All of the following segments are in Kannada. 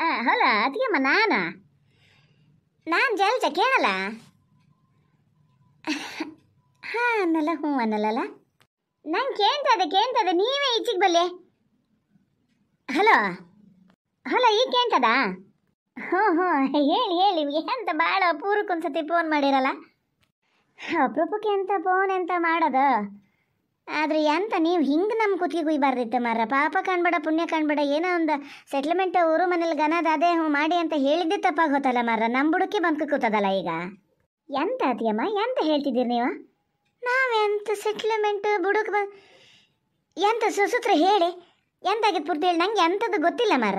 ಹಾಂ ಹೌದಾ ಅದಕ್ಕೆಮ್ಮ ನಾನು ನಾನು ಜಲ್ಜ ಕೇಳಲ್ಲ ಹಾಂ ಅನ್ನಲ್ಲ ಹ್ಞೂ ಅನ್ನಲ್ಲಲ್ಲ ನಾನು ಕೇಳ್ತದೆ ಕೇಳ್ತದೆ ನೀವೇ ಈಚಿಗೆ ಬಲ್ಲೆ ಹಲೋ ಹಲೋ ಈಗ ಕೇಳ್ತದಾ ಹ್ಞೂ ಹ್ಞೂ ಹೇಳಿ ಹೇಳಿ ಎಂತ ಭಾಳ ಅಪೂರ್ವಕ್ಕೊಂದ್ಸತಿ ಫೋನ್ ಮಾಡಿರಲ್ಲ ಅಪರೂಪಕ್ಕೆ ಎಂತ ಫೋನ್ ಎಂತ ಮಾಡೋದು ಆದರೆ ಎಂತ ನೀವು ಹಿಂಗೆ ನಮ್ಮ ಕುತ್ತಿಗೆ ಕುಯ್ಬಾರ್ದಿತ್ತು ಮಾರ ಪಾಪ ಕಾಣ್ಬೇಡ ಪುಣ್ಯ ಕಾಣ್ಬೇಡ ಏನೋ ಒಂದು ಸೆಟ್ಲ್ಮೆಂಟ್ ಊರು ಮನೇಲಿ ಗನದ ಅದೇ ಹ್ಞೂ ಮಾಡಿ ಅಂತ ಹೇಳಿದ್ದೆ ತಪ್ಪಾಗೋತಲ್ಲ ಮಾರ ನಮ್ಮ ಬುಡಕ್ಕೆ ಬಂದು ಕೂತದಲ್ಲ ಈಗ ಎಂತ ಅತಿಯಮ್ಮ ಎಂತ ಹೇಳ್ತಿದ್ದೀರಿ ನೀವು ನಾವೆಂತ ಸೆಟ್ಲ್ಮೆಂಟ್ ಬುಡಕ್ಕೆ ಬ ಎಂತ ಸುಸೂತ್ರ ಹೇಳಿ ಎಂತಾಗಿತ್ತು ಪೂರ್ತಿ ಹೇಳಿ ನಂಗೆ ಎಂಥದ್ದು ಗೊತ್ತಿಲ್ಲ ಮಾರ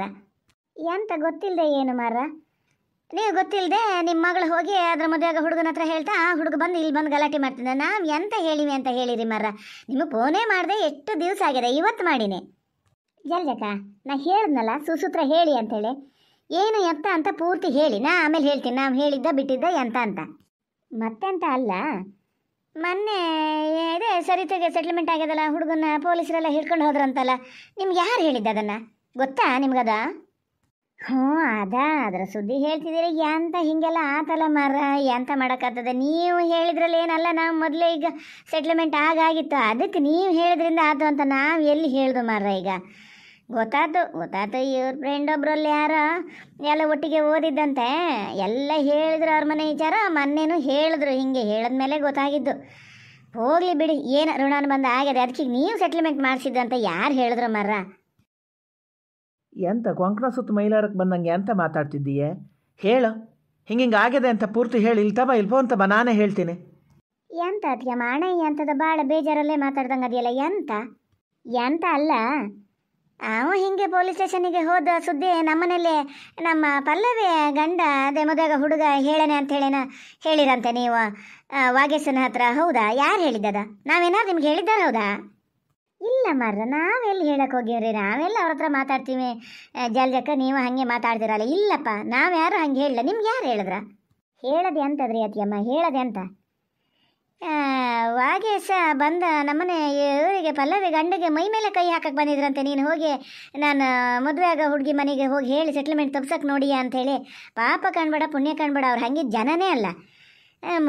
ಎಂತ ಗೊತ್ತಿಲ್ಲದೆ ಏನು ಮಾರ ನೀವು ಗೊತ್ತಿಲ್ಲದೆ ನಿಮ್ಮ ಮಗಳು ಹೋಗಿ ಅದ್ರ ಮದುವೆಯಾಗ ಹುಡುಗನ ಹತ್ರ ಹೇಳ್ತಾ ಆ ಹುಡುಗ ಬಂದು ಇಲ್ಲಿ ಬಂದು ಗಲಾಟೆ ಮಾಡ್ತೀನಿ ನಾವು ಎಂತ ಹೇಳಿವಿ ಅಂತ ಹೇಳಿರಿ ಮರ ನಿಮಗೆ ಫೋನೇ ಮಾಡಿದೆ ಎಷ್ಟು ದಿವಸ ಆಗಿದೆ ಇವತ್ತು ಮಾಡಿನಿ ಜಲ್ಜಕ ನಾ ಹೇಳಿದ್ನಲ್ಲ ಸುಸೂತ್ರ ಹೇಳಿ ಅಂತೇಳಿ ಏನು ಎಂತ ಅಂತ ಪೂರ್ತಿ ಹೇಳಿ ನಾ ಆಮೇಲೆ ಹೇಳ್ತೀನಿ ನಾವು ಹೇಳಿದ್ದ ಬಿಟ್ಟಿದ್ದ ಎಂತ ಅಂತ ಮತ್ತೆಂತ ಅಲ್ಲ ಮೊನ್ನೆ ಇದೇ ಸರಿತೆಗೆ ಸೆಟ್ಲ್ಮೆಂಟ್ ಆಗ್ಯದಲ್ಲ ಹುಡುಗನ ಪೊಲೀಸರೆಲ್ಲ ಹಿಡ್ಕೊಂಡು ಹೋದ್ರಂತಲ್ಲ ನಿಮ್ಗೆ ಯಾರು ಹೇಳಿದ್ದ ಅದನ್ನು ಗೊತ್ತಾ ನಿಮ್ಗದ ಹ್ಞೂ ಅದ ಅದರ ಸುದ್ದಿ ಹೇಳ್ತಿದ್ದೀರಿ ಎಂತ ಹಿಂಗೆಲ್ಲ ಆತಲ್ಲ ಮರ ಎಂತ ಮಾಡೋಕ್ಕಾಗ್ತದೆ ನೀವು ಹೇಳಿದ್ರಲ್ಲಿ ಏನಲ್ಲ ನಾವು ಮೊದಲೇ ಈಗ ಸೆಟ್ಲ್ಮೆಂಟ್ ಆಗಾಗಿತ್ತು ಅದಕ್ಕೆ ನೀವು ಹೇಳಿದ್ರಿಂದ ಆತು ಅಂತ ನಾವು ಎಲ್ಲಿ ಹೇಳ್ದು ಮರ ಈಗ ಗೊತ್ತಾತು ಗೊತ್ತಾಯ್ತು ಇವ್ರ ಫ್ರೆಂಡ್ ಒಬ್ರಲ್ಲಿ ಯಾರೋ ಎಲ್ಲ ಒಟ್ಟಿಗೆ ಓದಿದ್ದಂತೆ ಎಲ್ಲ ಹೇಳಿದ್ರು ಅವ್ರ ಮನೆ ವಿಚಾರ ಮೊನ್ನೆನೂ ಹೇಳಿದ್ರು ಹಿಂಗೆ ಹೇಳಿದ್ಮೇಲೆ ಗೊತ್ತಾಗಿದ್ದು ಹೋಗ್ಲಿ ಬಿಡಿ ಏನು ಬಂದು ಆಗಿದೆ ಅದಕ್ಕೆ ನೀವು ಸೆಟ್ಲ್ಮೆಂಟ್ ಮಾಡಿಸಿದ್ದು ಅಂತ ಯಾರು ಹೇಳಿದ್ರು ಮರ ಎಂತ ಕೊಂಕಣ ಸುತ್ತ ಮೈಲಾರಕ್ಕೆ ಬಂದಂಗೆ ಎಂತ ಮಾತಾಡ್ತಿದ್ದೀಯೆ ಹೇಳು ಹಿಂಗೆ ಆಗಿದೆ ಅಂತ ಪೂರ್ತಿ ಹೇಳಿ ಇಲ್ಲಿ ತಬ ಇಲ್ಪೋ ಅಂತ ನಾನೇ ಹೇಳ್ತೀನಿ ಎಂತ ಅದ್ಯ ಮಾಣಯ್ಯ ಅಂತದ ಭಾಳ ಬೇಜಾರಲ್ಲೇ ಮಾತಾಡ್ದಂಗೆ ಅದೆಯಲ್ಲ ಎಂತ ಎಂತ ಅಲ್ಲ ಅವು ಹಿಂಗೆ ಪೊಲೀಸ್ ಸ್ಟೇಷನಿಗೆ ಹೋದ ಸುದ್ದಿ ನಮ್ಮನೆಯಲ್ಲಿ ನಮ್ಮ ಪಲ್ಲವಿ ಗಂಡ ಅದೇ ಮದುವೆಗ ಹುಡುಗ ಹೇಳೇನೆ ಅಂತ ಹೇಳಿನ ಹೇಳಿರಂತೆ ನೀವು ವಾಗೇಶನ ಹತ್ರ ಹೌದಾ ಯಾರು ಹೇಳಿದ್ದದ ನಾವೇನಾದ್ರು ನಿಮ್ಗೆ ಹೇಳಿದ್ದಾರ ಹೌದಾ ಇಲ್ಲ ಮಾರ್ದ ನಾವೆಲ್ಲಿ ಹೇಳಕ್ಕೆ ಹೋಗ್ಯವ್ರಿ ನಾವೆಲ್ಲ ಅವ್ರ ಹತ್ರ ಮಾತಾಡ್ತೀವಿ ಜಲ್ಜಕ್ಕ ನೀವು ಹಾಗೆ ಮಾತಾಡ್ತಿರಲ್ಲ ಇಲ್ಲಪ್ಪ ನಾವು ಹಂಗೆ ಹೇಳಿಲ್ಲ ನಿಮ್ಗೆ ಯಾರು ಹೇಳಿದ್ರ ಹೇಳದೆ ಅಂತದ್ರಿ ಅತಿಯಮ್ಮ ಹೇಳದೆ ಅಂತ ವಾಗೇಶ ಬಂದ ನಮ್ಮನೆ ಇವರಿಗೆ ಪಲ್ಲವಿ ಗಂಡಿಗೆ ಮೈ ಮೇಲೆ ಕೈ ಹಾಕಕ್ಕೆ ಬಂದಿದ್ರಂತೆ ನೀನು ಹೋಗಿ ನಾನು ಮದುವೆ ಹುಡುಗಿ ಮನೆಗೆ ಹೋಗಿ ಹೇಳಿ ಸೆಟ್ಲ್ಮೆಂಟ್ ತಪ್ಸಕ್ಕೆ ನೋಡಿ ಅಂಥೇಳಿ ಪಾಪ ಕಾಣ್ಬೇಡ ಪುಣ್ಯ ಕಾಣ್ಬೇಡ ಅವ್ರು ಹಂಗೆ ಜನನೇ ಅಲ್ಲ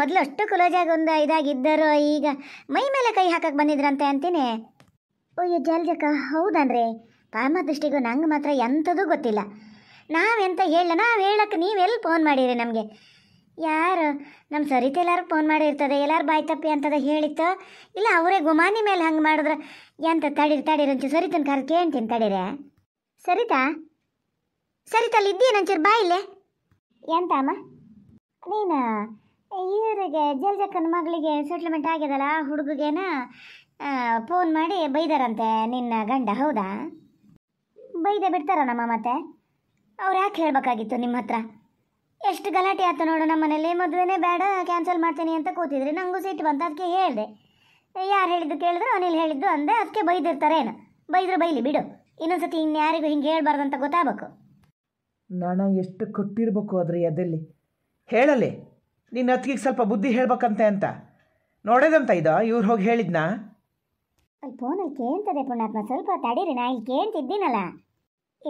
ಮೊದಲು ಅಷ್ಟು ಕುಲೋಜಾಗಿ ಒಂದು ಇದಾಗಿದ್ದರು ಈಗ ಮೈ ಮೇಲೆ ಕೈ ಹಾಕಕ್ಕೆ ಬಂದಿದ್ರಂತೆ ಅಂತೀನಿ ಅಯ್ಯೋ ಜಲ್ಜಕ್ಕ ಹೌದನ್ರಿ ಪಾಮ ದೃಷ್ಟಿಗೂ ನಂಗೆ ಮಾತ್ರ ಎಂಥದೂ ಗೊತ್ತಿಲ್ಲ ನಾವೆಂತ ಹೇಳ ನಾವು ಹೇಳಕ್ಕೆ ನೀವೆಲ್ಲಿ ಫೋನ್ ಮಾಡಿರಿ ನಮಗೆ ಯಾರು ನಮ್ಮ ಸರಿತ ಎಲ್ಲರೂ ಫೋನ್ ಮಾಡಿರ್ತದೆ ಎಲ್ಲಾರು ಬಾಯ್ ತಪ್ಪಿ ಅಂತದ ಹೇಳಿತ್ತು ಇಲ್ಲ ಅವರೇ ಗುಮಾನಿ ಮೇಲೆ ಹಂಗೆ ಮಾಡಿದ್ರೆ ಎಂತ ತಡೀರಿ ತಡೀರಿ ಸರಿತನ ಕರ್ ಕೇಳ್ತೀನಿ ತಡೀರೆ ಸರಿತಾ ಸರಿತಲ್ಲಿ ಇದ್ದೀಯ ನಂಚೂರು ಬಾಯಿಲೆ ಎಂತ ಅಮ್ಮ ನೀನು ಇವರಿಗೆ ಜಲ್ಜಕ್ಕನ ಮಗಳಿಗೆ ಸೆಟ್ಲ್ಮೆಂಟ್ ಆಗ್ಯದಲ್ಲ ಹುಡುಗಗೇನ ಫೋನ್ ಮಾಡಿ ಬೈದರಂತೆ ನಿನ್ನ ಗಂಡ ಹೌದಾ ಬೈದೆ ಬಿಡ್ತಾರ ನಮ್ಮ ಮತ್ತೆ ಅವ್ರು ಯಾಕೆ ಹೇಳಬೇಕಾಗಿತ್ತು ನಿಮ್ಮ ಹತ್ರ ಎಷ್ಟು ಗಲಾಟೆ ಆಯ್ತು ನೋಡು ನಮ್ಮ ಮನೇಲಿ ಮದುವೆನೇ ಬೇಡ ಕ್ಯಾನ್ಸಲ್ ಮಾಡ್ತೀನಿ ಅಂತ ಕೂತಿದ್ರಿ ನನಗೂ ಸೀಟ್ ಬಂತು ಅದಕ್ಕೆ ಹೇಳಿದೆ ಯಾರು ಹೇಳಿದ್ದು ಕೇಳಿದ್ರು ಅನಿಲ್ ಹೇಳಿದ್ದು ಅಂದೆ ಅದಕ್ಕೆ ಏನು ಬೈದ್ರು ಬೈಲಿ ಬಿಡು ಇನ್ನೊಂದು ಇನ್ನೊಂದ್ಸತಿ ಇನ್ಯಾರಿಗೂ ಹಿಂಗೆ ಹೇಳ್ಬಾರ್ದು ಅಂತ ಗೊತ್ತಾಗಬೇಕು ನಾನು ಎಷ್ಟು ಕೊಟ್ಟಿರ್ಬೇಕು ಅದ್ರ ಎದಲ್ಲಿ ಹೇಳಲಿ ನಿನ್ನ ಅತ್ತಿಗೆ ಸ್ವಲ್ಪ ಬುದ್ಧಿ ಹೇಳ್ಬೇಕಂತೆ ಅಂತ ನೋಡೋದಂತ ಇದ ಇವ್ರು ಹೋಗಿ ಹೇಳಿದ್ನಾ ಅಲ್ಲಿ ಫೋನಲ್ಲಿ ಕೇಳ್ತದೆ ಪುಣ್ಯಾತ್ಮ ಸ್ವಲ್ಪ ತಡೀರಿ ನಾ ಇಲ್ಲಿ ಕೇಳ್ತಿದ್ದೀನಲ್ಲ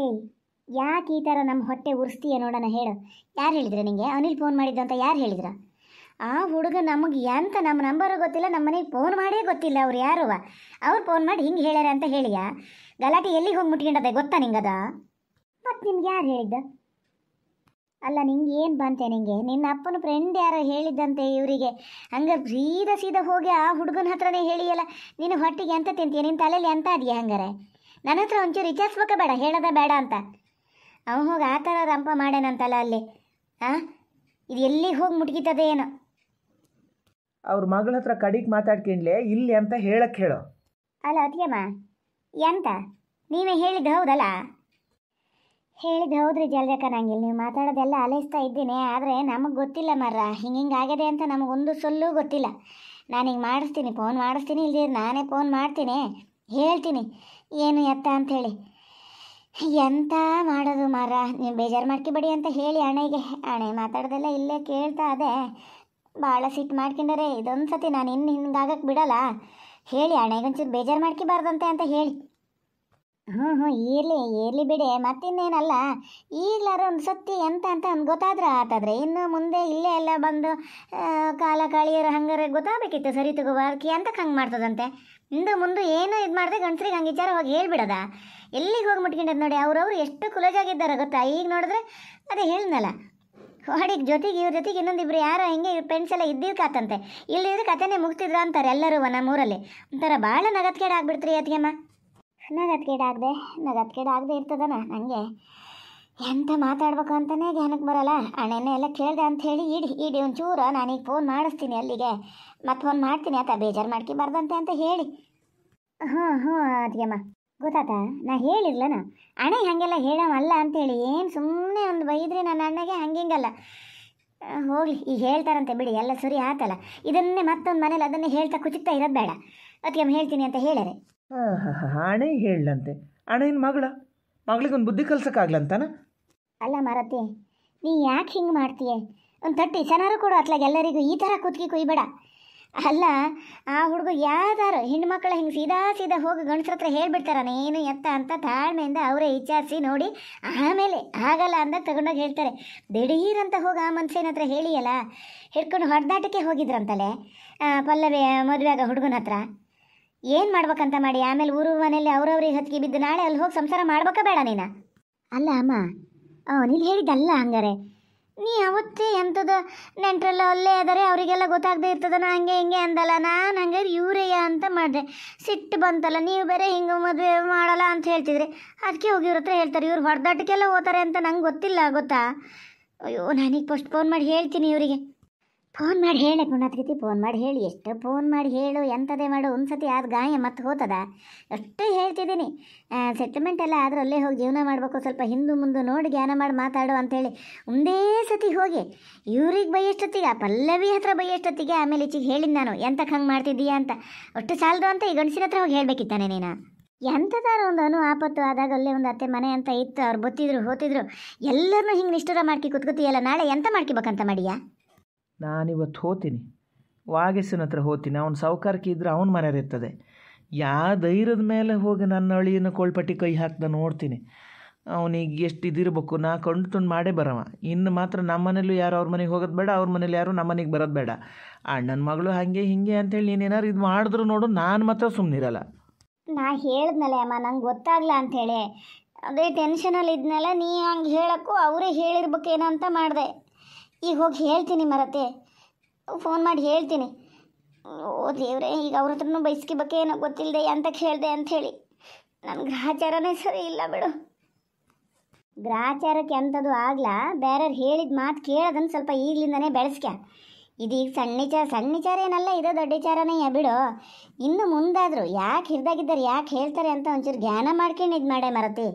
ಏಯ್ ಯಾಕೆ ಈ ಥರ ನಮ್ಮ ಹೊಟ್ಟೆ ಉರಿಸ್ತೀಯ ನೋಡೋಣ ಹೇಳು ಯಾರು ಹೇಳಿದ್ರೆ ನಿಂಗೆ ಅನಿಲ್ ಫೋನ್ ಮಾಡಿದ್ದು ಅಂತ ಯಾರು ಹೇಳಿದ್ರ ಆ ಹುಡುಗ ನಮಗೆ ಎಂತ ನಮ್ಮ ನಂಬರು ಗೊತ್ತಿಲ್ಲ ನಮ್ಮ ಮನೆಗೆ ಫೋನ್ ಮಾಡೇ ಗೊತ್ತಿಲ್ಲ ಅವ್ರು ಯಾರುವ ಅವ್ರು ಫೋನ್ ಮಾಡಿ ಹಿಂಗೆ ಹೇಳ್ಯಾರ ಅಂತ ಹೇಳಿಯಾ ಗಲಾಟೆ ಎಲ್ಲಿಗೆ ಹೋಗಿ ಮುಟ್ಕೊಂಡದೆ ಗೊತ್ತಾ ನಿಂಗದ ಮತ್ತು ನಿಮ್ಗೆ ಯಾರು ಹೇಳಿದ್ದ ಅಲ್ಲ ನಿಂಗೆ ಏನು ಬಂತೆ ನಿಂಗೆ ನಿನ್ನ ಅಪ್ಪನ ಫ್ರೆಂಡ್ ಯಾರೋ ಹೇಳಿದ್ದಂತೆ ಇವರಿಗೆ ಹಂಗೆ ಸೀದಾ ಸೀದಾ ಹೋಗಿ ಆ ಹುಡುಗನ ಹತ್ರನೇ ಹೇಳಿಯಲ್ಲ ನಿನ್ನ ಹೊಟ್ಟಿಗೆ ಎಂತ ತಿಂತೀಯ ನಿನ್ನ ತಲೆಯಲ್ಲಿ ಎಂತ ಅದೆಯಾ ಹಂಗಾರೆ ನನ್ನ ಹತ್ರ ಒಂಚೂರು ವಿಚಾರಿಸ್ಬೇಕ ಬೇಡ ಹೇಳೋದ ಬೇಡ ಅಂತ ಅವ ಹೋಗಿ ಆ ಥರ ರಂಪ ಮಾಡ್ಯಾನಂತಲ್ಲ ಅಲ್ಲಿ ಹಾಂ ಇದು ಎಲ್ಲಿಗೆ ಹೋಗಿ ಮುಟ್ಗಿತದೆ ಏನು ಅವ್ರ ಮಗಳ ಹತ್ರ ಕಡಿಗೆ ಮಾತಾಡ್ಕೊಂಡ್ಲೆ ಇಲ್ಲಿ ಅಂತ ಹೇಳಕ್ಕೆ ಹೇಳೋ ಅಲ್ಲ ಅದಕ್ಕೆಮ್ಮ ಎಂತ ನೀವೇ ಹೇಳಿದ್ದು ಹೌದಲ್ಲ ಹೇಳಿದ ಹೌದ್ರಿ ಜಲ್ದಕ್ಕ ನಂಗೆ ನೀವು ಮಾತಾಡೋದೆಲ್ಲ ಆಲಿಸ್ತಾ ಇದ್ದೀನಿ ಆದರೆ ನಮಗೆ ಗೊತ್ತಿಲ್ಲ ಮರ ಹಿಂಗೆ ಹಿಂಗೆ ಆಗಿದೆ ಅಂತ ನಮಗೊಂದು ಸೊಲ್ಲು ಗೊತ್ತಿಲ್ಲ ನಾನು ಹಿಂಗೆ ಮಾಡಿಸ್ತೀನಿ ಫೋನ್ ಮಾಡಿಸ್ತೀನಿ ಇಲ್ಲಿ ನಾನೇ ಫೋನ್ ಮಾಡ್ತೀನಿ ಹೇಳ್ತೀನಿ ಏನು ಎತ್ತ ಅಂಥೇಳಿ ಎಂಥ ಮಾಡೋದು ಮರ ನೀವು ಬೇಜಾರು ಮಾಡ್ಕೊಬೇಡಿ ಅಂತ ಹೇಳಿ ಅಣೆಗೆ ಅಣೆ ಮಾತಾಡೋದೆಲ್ಲ ಇಲ್ಲೇ ಕೇಳ್ತಾ ಅದೇ ಭಾಳ ಸಿಟ್ಟು ಮಾಡ್ಕೊಂಡರೆ ಇದೊಂದು ಸತಿ ನಾನು ಇನ್ನು ಹಿಂಗಾಗಕ್ಕೆ ಬಿಡಲ್ಲ ಹೇಳಿ ಒಂಚೂರು ಬೇಜಾರು ಮಾಡ್ಕೊಬಾರ್ದಂತೆ ಅಂತ ಹೇಳಿ ಹ್ಞೂ ಹ್ಞೂ ಇರಲಿ ಇರಲಿ ಬಿಡಿ ಮತ್ತಿನ್ನೇನಲ್ಲ ಈಗಲಾರ ಒಂದು ಸತ್ತಿ ಎಂತ ಅಂತ ಒಂದು ಗೊತ್ತಾದ್ರೆ ಆತಾದ್ರೆ ಇನ್ನು ಮುಂದೆ ಇಲ್ಲೇ ಎಲ್ಲ ಬಂದು ಕಾಲ ಕಾಳಿಯರ ಹಂಗಾರೆ ಗೊತ್ತಾಗಬೇಕಿತ್ತು ಸರಿ ತಗೋಬಾರ್ಕಿ ಅಂತ ಹಂಗೆ ಮಾಡ್ತದಂತೆ ಇಂದು ಮುಂದೆ ಏನು ಇದು ಮಾಡಿದೆ ಗಂಡಸ್ರಿಗೆ ಹಂಗೆ ವಿಚಾರ ಹೋಗಿ ಹೇಳ್ಬಿಡದ ಎಲ್ಲಿಗೆ ಹೋಗಿ ಮುಟ್ಕೊಂಡದ್ ನೋಡಿ ಅವ್ರವ್ರು ಎಷ್ಟು ಕುಲಜಾಗಿದ್ದಾರೆ ಗೊತ್ತಾ ಈಗ ನೋಡಿದ್ರೆ ಅದೇ ಹೇಳ್ದಲ್ಲ ಹೊಡಿಗೆ ಜೊತೆಗೆ ಇವ್ರ ಜೊತೆಗೆ ಇನ್ನೊಂದಿಬ್ರು ಯಾರೋ ಹಿಂಗೆ ಫ್ರೆಂಡ್ಸ್ ಎಲ್ಲ ಇದ್ದಿದ್ದು ಕಾತಂತೆ ಇಲ್ಲಿದ್ರೆ ಕಥೆನೇ ಮುಗ್ತಿದ್ರ ಅಂತಾರೆ ಎಲ್ಲರೂ ಊರಲ್ಲಿ ಒಂಥರ ಭಾಳ ನಗತ್ಕೇಡ ಆಗ್ಬಿಡ್ತ್ರಿ ಅದಕ್ಕೆಮ್ಮ ಆಗದೆ ನಗತ್ಕೇಡಾಗದೆ ಆಗದೆ ಇರ್ತದನ ನನಗೆ ಎಂತ ಮಾತಾಡ್ಬೇಕು ಅಂತಲೇ ಧ್ಯಾನಕ್ಕೆ ಬರಲ್ಲ ಅಣ್ಣನ ಎಲ್ಲ ಕೇಳಿದೆ ಅಂತ ಹೇಳಿ ಇಡಿ ಇಡಿ ಒಂಚೂರು ನಾನೀಗ ಫೋನ್ ಮಾಡಿಸ್ತೀನಿ ಅಲ್ಲಿಗೆ ಮತ್ತೆ ಫೋನ್ ಮಾಡ್ತೀನಿ ಆತ ಬೇಜಾರು ಬರ್ದಂತೆ ಅಂತ ಹೇಳಿ ಹ್ಞೂ ಹ್ಞೂ ಅದಕ್ಕೆಮ್ಮ ಗೊತ್ತಾತ ನಾ ಅಣೆ ಅಣ್ಣ ಹಾಗೆಲ್ಲ ಹೇಳೋವಲ್ಲ ಅಂತೇಳಿ ಏನು ಸುಮ್ಮನೆ ಒಂದು ಬೈದ್ರೆ ನನ್ನ ಅಣ್ಣಗೆ ಹಂಗಿಂಗಲ್ಲ ಹೋಗ್ಲಿ ಈಗ ಹೇಳ್ತಾರಂತೆ ಬಿಡಿ ಎಲ್ಲ ಸರಿ ಆತಲ್ಲ ಇದನ್ನೇ ಮತ್ತೊಂದು ಮನೇಲಿ ಅದನ್ನೇ ಹೇಳ್ತಾ ಕುಚಿಕ್ತಾ ಇರೋದು ಬೇಡ ಅದಕ್ಕೆ ಹೇಳ್ತೀನಿ ಅಂತ ಹೇಳರೆ ಹಾಂ ಹಾಂ ಹೇಳಂತೆ ಅಣ್ಣ ಮಗಳ ಮಗಳಿಗೊಂದು ಬುದ್ಧಿ ಕಲ್ಸಕ್ಕಾಗ್ಲಂತಾನ ಅಲ್ಲ ಮಾರತಿ ನೀ ಯಾಕೆ ಹಿಂಗೆ ಮಾಡ್ತೀಯ ಒಂದು ತಟ್ಟಿ ಚೆನ್ನಾರು ಕೊಡು ಅತ್ಲಾಗೆ ಎಲ್ಲರಿಗೂ ಈ ಥರ ಕೂತ್ಕಿ ಕುಯ್ಬೇಡ ಅಲ್ಲ ಆ ಹುಡುಗ ಯಾವ್ದಾರು ಹೆಣ್ಮಕ್ಳು ಹಿಂಗೆ ಸೀದಾ ಸೀದಾ ಹೋಗಿ ಗಂಡಸ್ರ ಹತ್ರ ಹೇಳ್ಬಿಡ್ತಾರ ಏನು ಎತ್ತ ಅಂತ ತಾಳ್ಮೆಯಿಂದ ಅವರೇ ವಿಚಾರಿಸಿ ನೋಡಿ ಆಮೇಲೆ ಆಗಲ್ಲ ಅಂದ ತಗೊಂಡೋಗಿ ಹೇಳ್ತಾರೆ ದಿಢೀರಂತ ಹೋಗಿ ಆ ಮನ್ಸೇನ ಹತ್ರ ಹೇಳಿಯಲ್ಲ ಹಿಡ್ಕೊಂಡು ಹೊಡೆದಾಟಕ್ಕೆ ಹೋಗಿದ್ರಂತಲೇ ಪಲ್ಲವಿ ಮದುವೆ ಆಗ ಹುಡುಗನ ಹತ್ರ ಏನು ಮಾಡ್ಬೇಕಂತ ಮಾಡಿ ಆಮೇಲೆ ಊರು ಮನೇಲಿ ಅವ್ರವ್ರಿಗೆ ಹತ್ತಿಗೆ ಬಿದ್ದು ನಾಳೆ ಅಲ್ಲಿ ಹೋಗಿ ಸಂಸಾರ ಮಾಡ್ಬೇಕ ಬೇಡ ನೀನು ಅಲ್ಲ ಅಮ್ಮ ನೀನು ಹೇಳಿದ್ದಲ್ಲ ಹಂಗಾರೆ ನೀ ಅವತ್ತೇ ಎಂಥದ್ದು ನೆಂಟರೆಲ್ಲ ಅಲ್ಲೇ ಆದರೆ ಅವರಿಗೆಲ್ಲ ಗೊತ್ತಾಗದೆ ಇರ್ತದ ನಾ ಹಂಗೆ ಹಿಂಗೆ ಅಂದಲ್ಲ ನಾನು ಹಂಗಾರೆ ಇವರೇಯ ಅಂತ ಮಾಡಿದೆ ಸಿಟ್ಟು ಬಂತಲ್ಲ ನೀವು ಬೇರೆ ಹಿಂಗೆ ಮದುವೆ ಮಾಡಲ್ಲ ಅಂತ ಹೇಳ್ತಿದ್ರೆ ಅದಕ್ಕೆ ಹೋಗಿ ಇವ್ರ ಹತ್ರ ಹೇಳ್ತಾರೆ ಇವ್ರು ಹೊಡೆದಾಟಕ್ಕೆಲ್ಲ ಓದ್ತಾರೆ ಅಂತ ನಂಗೆ ಗೊತ್ತಿಲ್ಲ ಗೊತ್ತಾ ಅಯ್ಯೋ ನಾನೀಗ ಫೋನ್ ಮಾಡಿ ಹೇಳ್ತೀನಿ ಇವರಿಗೆ ಫೋನ್ ಮಾಡಿ ಹೇಳೆ ಪುಣ್ಯತ್ಕಿತಿ ಫೋನ್ ಮಾಡಿ ಹೇಳಿ ಎಷ್ಟು ಫೋನ್ ಮಾಡಿ ಹೇಳು ಎಂಥದೇ ಮಾಡು ಸತಿ ಆದ ಗಾಯ ಮತ್ತೆ ಹೋತದ ಅಷ್ಟೇ ಹೇಳ್ತಿದ್ದೀನಿ ಸೆಟ್ಲ್ಮೆಂಟ್ ಎಲ್ಲ ಆದರೂ ಅಲ್ಲೇ ಹೋಗಿ ಜೀವನ ಮಾಡಬೇಕು ಸ್ವಲ್ಪ ಹಿಂದೂ ಮುಂದೆ ನೋಡಿ ಜ್ಞಾನ ಮಾಡಿ ಮಾತಾಡು ಅಂಥೇಳಿ ಒಂದೇ ಸತಿ ಹೋಗಿ ಇವ್ರಿಗೆ ಬೈಯಷ್ಟೊತ್ತಿಗೆ ಪಲ್ಲವಿ ಹತ್ರ ಎಷ್ಟೊತ್ತಿಗೆ ಆಮೇಲೆ ಈಚಿಗೆ ಹೇಳಿದ್ದು ನಾನು ಎಂತಕ್ಕೆ ಹಂಗೆ ಮಾಡ್ತಿದ್ದೀಯಾ ಅಂತ ಅಷ್ಟು ಸಾಲದು ಅಂತ ಈ ಗಂಡಸಿನ ಹತ್ರ ಹೋಗಿ ಹೇಳಬೇಕಿತ್ತಾನೆ ನೀನು ಎಂಥದಾರು ಒಂದು ಅನು ಆಪತ್ತು ಆದಾಗ ಅಲ್ಲೇ ಒಂದು ಅತ್ತೆ ಮನೆ ಅಂತ ಇತ್ತು ಅವ್ರು ಬತ್ತಿದ್ರು ಹೋತಿದ್ರು ಎಲ್ಲರನ್ನೂ ಹಿಂಗೆ ನಿಷ್ಠುರ ಮಾಡ್ಕಿ ಕುತ್ಕೋತೀಯಲ್ಲ ನಾಳೆ ಎಂತ ಮಾಡ್ಕಿಬೇಕಂತ ಮಾಡಿಯಾ ನಾನಿವತ್ತು ಹೋತೀನಿ ವಾಗಿಸಿನ ಹತ್ರ ಹೋತೀನಿ ಅವ್ನು ಸಾವುಕಾರಕ್ಕೆ ಇದ್ರೆ ಅವ್ನ ಮನೆಯವ್ರು ಯಾವ ಧೈರ್ಯದ ಮೇಲೆ ಹೋಗಿ ನನ್ನ ಅಳಿಯನ್ನು ಕೋಳ್ಪಟ್ಟಿ ಕೈ ಹಾಕ್ದ ನೋಡ್ತೀನಿ ಅವನಿಗೆ ಎಷ್ಟು ಇದಿರಬೇಕು ನಾ ಕಂಡು ತುಂಡು ಮಾಡೇ ಬರವ ಇನ್ನು ಮಾತ್ರ ನಮ್ಮ ಮನೇಲೂ ಯಾರು ಅವ್ರ ಮನೆಗೆ ಹೋಗೋದು ಬೇಡ ಅವ್ರ ಮನೇಲಿ ಯಾರು ನಮ್ಮ ಮನೆಗೆ ಬರೋದು ಬೇಡ ಅಣ್ಣನ ಮಗಳು ಹಾಗೆ ಹಿಂಗೆ ಅಂತೇಳಿ ನೀನೇನಾರು ಇದು ಮಾಡಿದ್ರು ನೋಡು ನಾನು ಮಾತ್ರ ಸುಮ್ಮನಿರಲ್ಲ ನಾ ಹೇಳಿದ್ನಲ್ಲ ಅಮ್ಮ ನಂಗೆ ಗೊತ್ತಾಗಲ್ಲ ಅಂಥೇಳಿ ಅದೇ ಟೆನ್ಷನಲ್ಲಿ ಇದ್ನಲ್ಲ ನೀ ಹಂಗೆ ಹೇಳೋಕ್ಕೂ ಅವರೇ ಹೇಳಿರ್ಬೇಕೇನೋ ಅಂತ ಮಾಡಿದೆ ಈಗ ಹೋಗಿ ಹೇಳ್ತೀನಿ ಮರತೆ ಫೋನ್ ಮಾಡಿ ಹೇಳ್ತೀನಿ ಓ ದೇವ್ರೆ ಈಗ ಅವ್ರ ಹತ್ರನೂ ಬೈಸ್ಕಿ ಏನೋ ಗೊತ್ತಿಲ್ಲದೆ ಅಂತ ಹೇಳಿದೆ ಅಂಥೇಳಿ ನನ್ನ ಗ್ರಹಚಾರನೇ ಸರಿ ಇಲ್ಲ ಬಿಡು ಗ್ರಾಚಾರಕ್ಕೆ ಅಂಥದ್ದು ಆಗ್ಲ ಬೇರೆಯವ್ರು ಹೇಳಿದ ಮಾತು ಕೇಳೋದನ್ನು ಸ್ವಲ್ಪ ಈಗಲಿಂದನೇ ಬೆಳೆಸ್ಕ್ಯ ಇದೀಗ ಸಣ್ಣ ಸಣ್ಣಿಚಾರ ಏನಲ್ಲ ಇದು ದೊಡ್ಡ ಬಿಡು ಇನ್ನು ಮುಂದಾದರೂ ಯಾಕೆ ಹಿರಿದಾಗಿದ್ದಾರೆ ಯಾಕೆ ಹೇಳ್ತಾರೆ ಅಂತ ಒಂಚೂರು ಧ್ಯಾನ ಮಾಡ್ಕೊಂಡು ಇದು ಮಾಡೇ ಮರತಿ